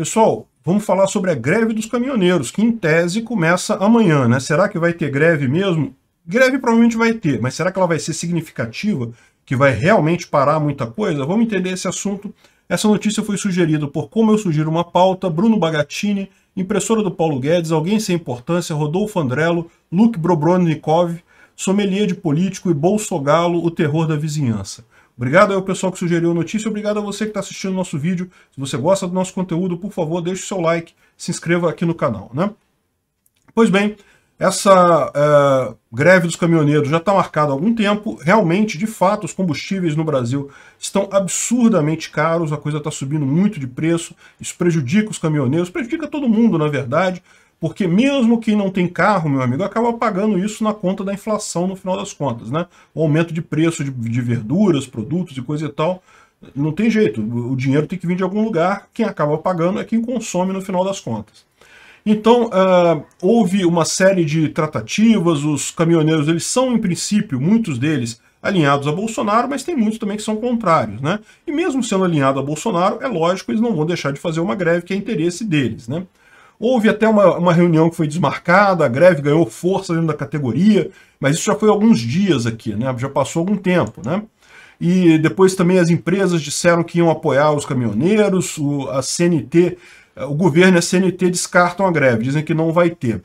Pessoal, vamos falar sobre a greve dos caminhoneiros, que em tese começa amanhã, né? Será que vai ter greve mesmo? Greve provavelmente vai ter, mas será que ela vai ser significativa? Que vai realmente parar muita coisa? Vamos entender esse assunto. Essa notícia foi sugerida por Como Eu Sugiro Uma Pauta, Bruno Bagatini, impressora do Paulo Guedes, Alguém Sem Importância, Rodolfo Andrello, Luke Brobronikov, sommelier de político e Bolsogalo, o terror da vizinhança. Obrigado ao pessoal que sugeriu a notícia, obrigado a você que está assistindo o nosso vídeo. Se você gosta do nosso conteúdo, por favor, deixe o seu like, se inscreva aqui no canal. Né? Pois bem, essa é, greve dos caminhoneiros já está marcada há algum tempo. Realmente, de fato, os combustíveis no Brasil estão absurdamente caros, a coisa está subindo muito de preço, isso prejudica os caminhoneiros, prejudica todo mundo, na verdade. Porque mesmo quem não tem carro, meu amigo, acaba pagando isso na conta da inflação no final das contas, né? O aumento de preço de, de verduras, produtos e coisa e tal, não tem jeito. O dinheiro tem que vir de algum lugar. Quem acaba pagando é quem consome no final das contas. Então, uh, houve uma série de tratativas, os caminhoneiros, eles são, em princípio, muitos deles, alinhados a Bolsonaro, mas tem muitos também que são contrários, né? E mesmo sendo alinhado a Bolsonaro, é lógico, eles não vão deixar de fazer uma greve que é interesse deles, né? Houve até uma, uma reunião que foi desmarcada, a greve ganhou força dentro da categoria, mas isso já foi alguns dias aqui, né? já passou algum tempo. Né? E depois também as empresas disseram que iam apoiar os caminhoneiros, o, a CNT, o governo e a CNT descartam a greve, dizem que não vai ter.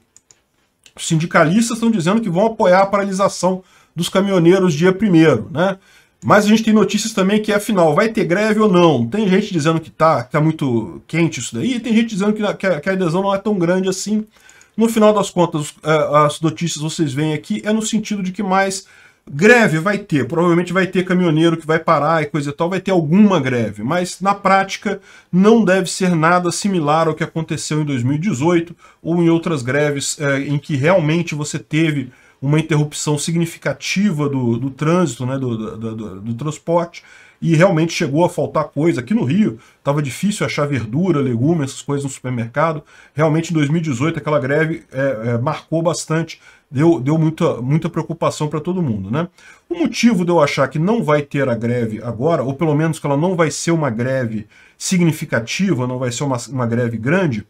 Os sindicalistas estão dizendo que vão apoiar a paralisação dos caminhoneiros dia 1 né? Mas a gente tem notícias também que, afinal, é vai ter greve ou não? Tem gente dizendo que tá, que tá muito quente isso daí, e tem gente dizendo que, que, a adesão não é tão grande assim. No final das contas, é, as notícias vocês veem aqui é no sentido de que mais greve vai ter. Provavelmente vai ter caminhoneiro que vai parar e coisa e tal, vai ter alguma greve. Mas, na prática, não deve ser nada similar ao que aconteceu em 2018 ou em outras greves é, em que realmente você teve uma interrupção significativa do, do trânsito, né, do, do, do, do transporte, e realmente chegou a faltar coisa. Aqui no Rio estava difícil achar verdura, legumes, essas coisas no supermercado. Realmente em 2018 aquela greve é, é, marcou bastante, deu, deu muita, muita preocupação para todo mundo. Né? O motivo de eu achar que não vai ter a greve agora, ou pelo menos que ela não vai ser uma greve significativa, não vai ser uma, uma greve grande,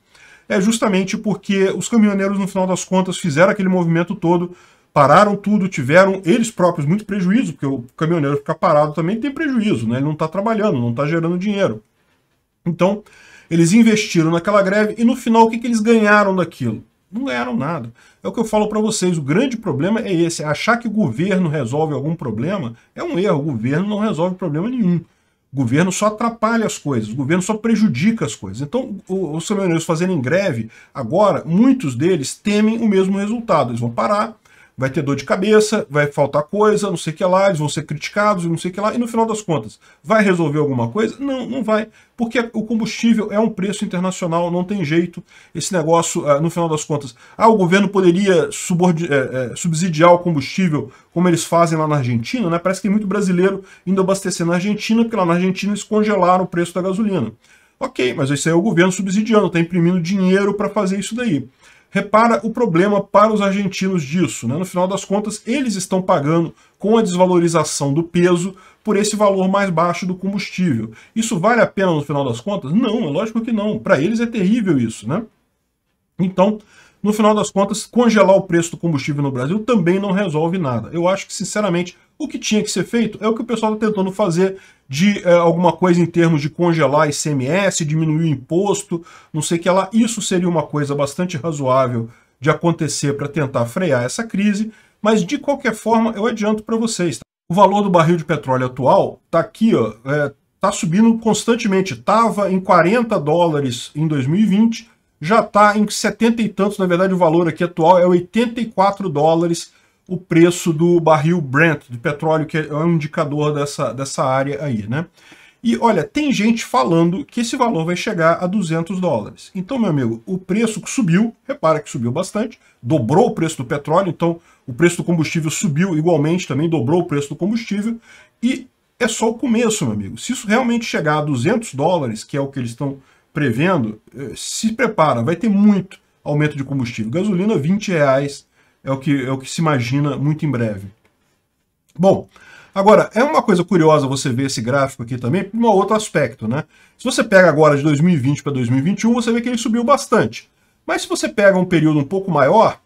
é justamente porque os caminhoneiros, no final das contas, fizeram aquele movimento todo pararam tudo, tiveram eles próprios muito prejuízo, porque o caminhoneiro ficar parado também tem prejuízo, né? Ele não está trabalhando, não está gerando dinheiro. Então, eles investiram naquela greve e no final o que, que eles ganharam daquilo? Não ganharam nada. É o que eu falo para vocês, o grande problema é esse, é achar que o governo resolve algum problema é um erro, o governo não resolve problema nenhum. O governo só atrapalha as coisas, o governo só prejudica as coisas. Então, os caminhoneiros fazendo greve, agora, muitos deles temem o mesmo resultado. Eles vão parar, vai ter dor de cabeça, vai faltar coisa, não sei o que lá, eles vão ser criticados, não sei o que lá, e no final das contas, vai resolver alguma coisa? Não, não vai, porque o combustível é um preço internacional, não tem jeito. Esse negócio, ah, no final das contas, ah, o governo poderia eh, eh, subsidiar o combustível como eles fazem lá na Argentina, né? Parece que tem muito brasileiro indo abastecer na Argentina, porque lá na Argentina eles congelaram o preço da gasolina. Ok, mas isso aí é o governo subsidiando, está imprimindo dinheiro para fazer isso daí. Repara o problema para os argentinos disso. Né? No final das contas, eles estão pagando com a desvalorização do peso por esse valor mais baixo do combustível. Isso vale a pena no final das contas? Não, é lógico que não. Para eles é terrível isso, né? Então, no final das contas, congelar o preço do combustível no Brasil também não resolve nada. Eu acho que, sinceramente, o que tinha que ser feito é o que o pessoal está tentando fazer de é, alguma coisa em termos de congelar ICMS, diminuir o imposto, não sei o que lá. Isso seria uma coisa bastante razoável de acontecer para tentar frear essa crise, mas de qualquer forma eu adianto para vocês. Tá? O valor do barril de petróleo atual está aqui, ó, é, tá subindo constantemente. Tava em 40 dólares em 2020, já está em 70 e tantos. Na verdade, o valor aqui atual é 84 dólares o preço do barril Brent, de petróleo, que é um indicador dessa, dessa área aí, né? E olha, tem gente falando que esse valor vai chegar a 200 dólares. Então, meu amigo, o preço subiu, repara que subiu bastante, dobrou o preço do petróleo, então o preço do combustível subiu igualmente também, dobrou o preço do combustível, e é só o começo, meu amigo. Se isso realmente chegar a 200 dólares, que é o que eles estão prevendo, eh, se prepara, vai ter muito aumento de combustível. Gasolina, 20 reais, é o que, é o que se imagina muito em breve. Bom, agora, é uma coisa curiosa você ver esse gráfico aqui também, por um outro aspecto, né? Se você pega agora de 2020 para 2021, você vê que ele subiu bastante. Mas se você pega um período um pouco maior,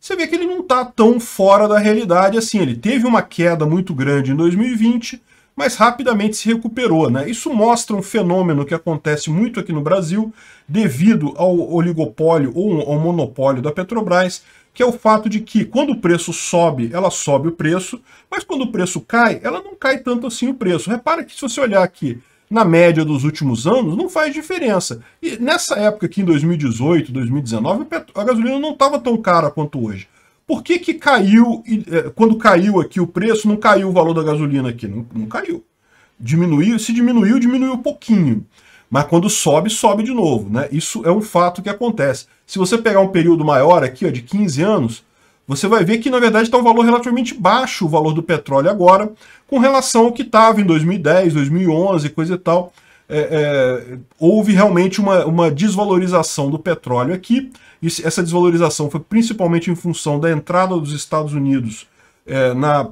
você vê que ele não está tão fora da realidade assim. Ele teve uma queda muito grande em 2020, mas rapidamente se recuperou. Né? Isso mostra um fenômeno que acontece muito aqui no Brasil, devido ao oligopólio ou ao monopólio da Petrobras, que é o fato de que quando o preço sobe, ela sobe o preço, mas quando o preço cai, ela não cai tanto assim o preço. Repara que se você olhar aqui na média dos últimos anos, não faz diferença. E nessa época aqui, em 2018, 2019, a gasolina não estava tão cara quanto hoje. Por que, que caiu, é, quando caiu aqui o preço, não caiu o valor da gasolina aqui? Não, não caiu. Diminuiu, se diminuiu, diminuiu um pouquinho mas quando sobe, sobe de novo. Né? Isso é um fato que acontece. Se você pegar um período maior aqui, ó, de 15 anos, você vai ver que, na verdade, está um valor relativamente baixo o valor do petróleo agora, com relação ao que estava em 2010, 2011, coisa e tal. É, é, houve realmente uma, uma, desvalorização do petróleo aqui. e essa desvalorização foi principalmente em função da entrada dos Estados Unidos é, na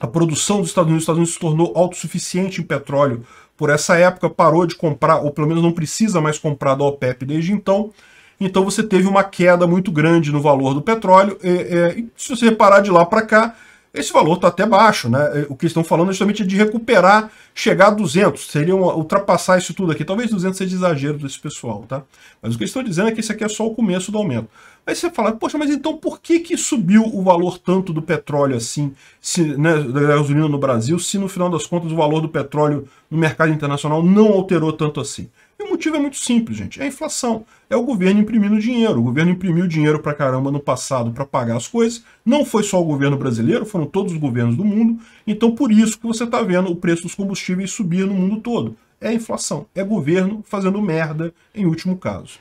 a produção dos Estados Unidos. Os Estados Unidos se tornou autossuficiente em petróleo por essa época, parou de comprar, ou pelo menos não precisa mais comprar da OPEP desde então. Então você teve uma queda muito grande no valor do petróleo. E, é, é, e se você reparar de lá para cá, esse valor está até baixo, né? É, o que estão falando é justamente de recuperar, chegar a 200, seria ultrapassar isso tudo aqui. Talvez 200 seja exagero desse pessoal, tá? Mas o que eles estão dizendo é que isso aqui é só o começo do aumento. Aí você fala, poxa, mas então por que, que subiu o valor tanto do petróleo assim, se, né, da gasolina no Brasil, se no final das contas o valor do petróleo no mercado internacional não alterou tanto assim? E o motivo é muito simples, gente. É a inflação. É o governo imprimindo dinheiro. O governo imprimiu dinheiro pra caramba no passado para pagar as coisas. Não foi só o governo brasileiro, foram todos os governos do mundo. Então, por isso que você está vendo o preço dos combustíveis subir no mundo todo. É a inflação. É governo fazendo merda, em último caso.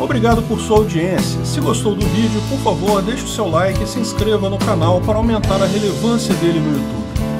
Obrigado por sua audiência. Se gostou do vídeo, por favor, deixe o seu like e se inscreva no canal para aumentar a relevância dele no YouTube.